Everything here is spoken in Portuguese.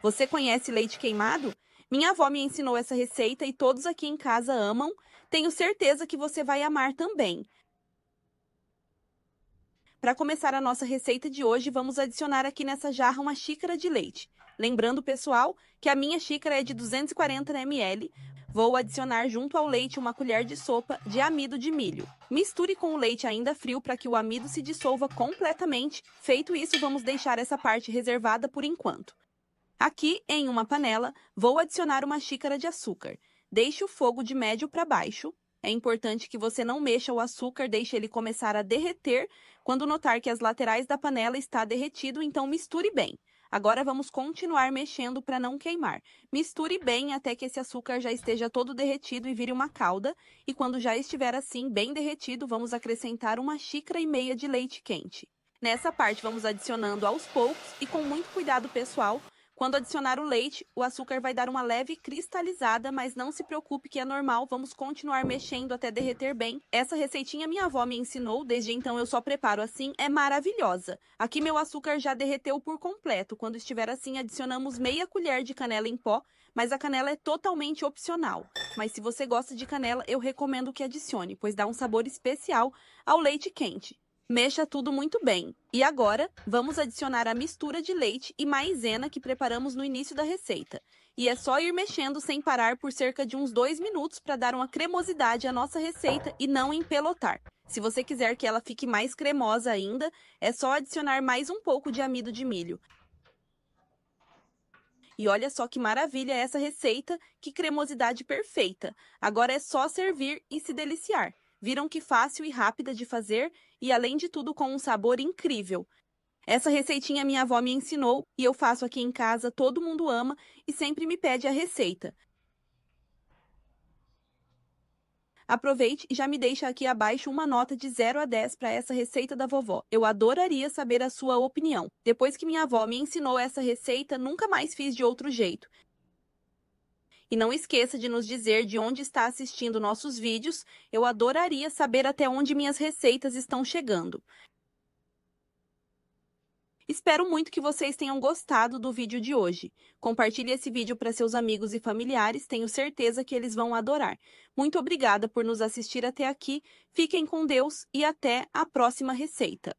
Você conhece leite queimado? Minha avó me ensinou essa receita e todos aqui em casa amam. Tenho certeza que você vai amar também. Para começar a nossa receita de hoje, vamos adicionar aqui nessa jarra uma xícara de leite. Lembrando, pessoal, que a minha xícara é de 240 ml. Vou adicionar junto ao leite uma colher de sopa de amido de milho. Misture com o leite ainda frio para que o amido se dissolva completamente. Feito isso, vamos deixar essa parte reservada por enquanto. Aqui, em uma panela, vou adicionar uma xícara de açúcar. Deixe o fogo de médio para baixo. É importante que você não mexa o açúcar, deixe ele começar a derreter. Quando notar que as laterais da panela está derretido, então misture bem. Agora vamos continuar mexendo para não queimar. Misture bem até que esse açúcar já esteja todo derretido e vire uma calda. E quando já estiver assim, bem derretido, vamos acrescentar uma xícara e meia de leite quente. Nessa parte, vamos adicionando aos poucos e com muito cuidado pessoal, quando adicionar o leite, o açúcar vai dar uma leve cristalizada, mas não se preocupe que é normal, vamos continuar mexendo até derreter bem. Essa receitinha minha avó me ensinou, desde então eu só preparo assim, é maravilhosa. Aqui meu açúcar já derreteu por completo, quando estiver assim adicionamos meia colher de canela em pó, mas a canela é totalmente opcional. Mas se você gosta de canela, eu recomendo que adicione, pois dá um sabor especial ao leite quente. Mexa tudo muito bem. E agora, vamos adicionar a mistura de leite e maisena que preparamos no início da receita. E é só ir mexendo sem parar por cerca de uns dois minutos para dar uma cremosidade à nossa receita e não empelotar. Se você quiser que ela fique mais cremosa ainda, é só adicionar mais um pouco de amido de milho. E olha só que maravilha essa receita, que cremosidade perfeita. Agora é só servir e se deliciar viram que fácil e rápida de fazer e, além de tudo, com um sabor incrível. Essa receitinha minha avó me ensinou e eu faço aqui em casa, todo mundo ama e sempre me pede a receita. Aproveite e já me deixa aqui abaixo uma nota de 0 a 10 para essa receita da vovó. Eu adoraria saber a sua opinião. Depois que minha avó me ensinou essa receita, nunca mais fiz de outro jeito. E não esqueça de nos dizer de onde está assistindo nossos vídeos. Eu adoraria saber até onde minhas receitas estão chegando. Espero muito que vocês tenham gostado do vídeo de hoje. Compartilhe esse vídeo para seus amigos e familiares, tenho certeza que eles vão adorar. Muito obrigada por nos assistir até aqui, fiquem com Deus e até a próxima receita.